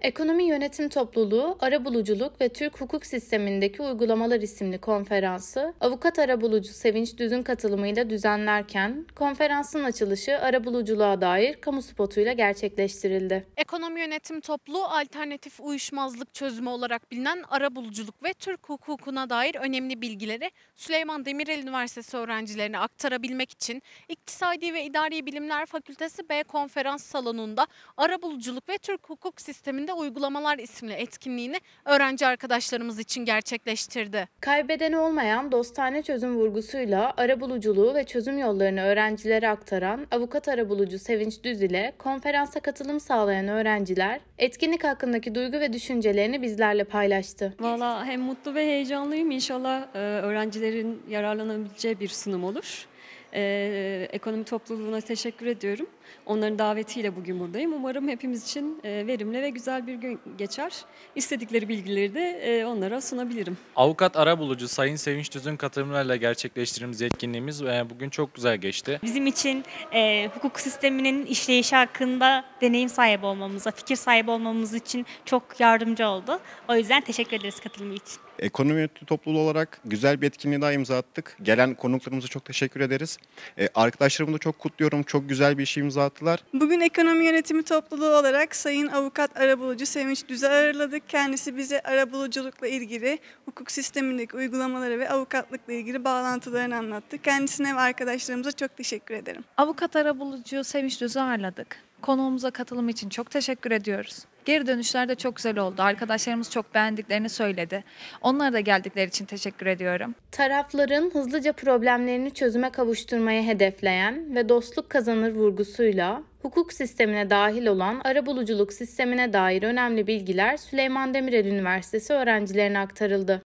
Ekonomi Yönetim Topluluğu, Arabuluculuk ve Türk Hukuk Sistemindeki Uygulamalar isimli konferansı, avukat arabulucu Sevinç Düz'ün katılımıyla düzenlerken, konferansın açılışı arabuluculuğa dair kamu spotuyla gerçekleştirildi. Ekonomi Yönetim Topluluğu, alternatif uyuşmazlık çözümü olarak bilinen arabuluculuk ve Türk hukukuna dair önemli bilgileri Süleyman Demirel Üniversitesi öğrencilerine aktarabilmek için İktisadi ve İdari Bilimler Fakültesi B konferans salonunda arabuluculuk ve Türk hukuk sisteminde Elimde Uygulamalar isimli etkinliğini öğrenci arkadaşlarımız için gerçekleştirdi. Kaybedeni olmayan dostane çözüm vurgusuyla arabuluculuğu ve çözüm yollarını öğrencilere aktaran avukat arabulucu Sevinç Düz ile konferansa katılım sağlayan öğrenciler etkinlik hakkındaki duygu ve düşüncelerini bizlerle paylaştı. Valla hem mutlu ve heyecanlıyım. İnşallah e, öğrencilerin yararlanabileceği bir sunum olur e, ekonomi topluluğuna teşekkür ediyorum. Onların davetiyle bugün buradayım. Umarım hepimiz için e, verimli ve güzel bir gün geçer. İstedikleri bilgileri de e, onlara sunabilirim. Avukat Arabulucu Sayın Sevinç Düz'ün katılımlarıyla gerçekleştirdiğimiz etkinliğimiz e, bugün çok güzel geçti. Bizim için e, hukuk sisteminin işleyişi hakkında deneyim sahibi olmamıza, fikir sahibi olmamız için çok yardımcı oldu. O yüzden teşekkür ederiz katılımı için. Ekonomi topluluğu olarak güzel bir etkinliğe daha imza attık. Gelen konuklarımıza çok teşekkür ederiz. E, arkadaşlarımı da çok kutluyorum. Çok güzel bir işe imza attılar. Bugün ekonomi yönetimi topluluğu olarak Sayın Avukat Arabulucu Sevinç Düz'ü ağırladık. Kendisi bize arabuluculukla ilgili hukuk sistemindeki uygulamaları ve avukatlıkla ilgili bağlantılarını anlattı. Kendisine ve arkadaşlarımıza çok teşekkür ederim. Avukat Arabulucu Sevinç Düz'ü ağırladık. Konuğumuza katılım için çok teşekkür ediyoruz. Geri dönüşler de çok güzel oldu. Arkadaşlarımız çok beğendiklerini söyledi. Onlara da geldikleri için teşekkür ediyorum. Tarafların hızlıca problemlerini çözüme kavuşturmayı hedefleyen ve dostluk kazanır vurgusuyla hukuk sistemine dahil olan arabuluculuk sistemine dair önemli bilgiler Süleyman Demirel Üniversitesi öğrencilerine aktarıldı.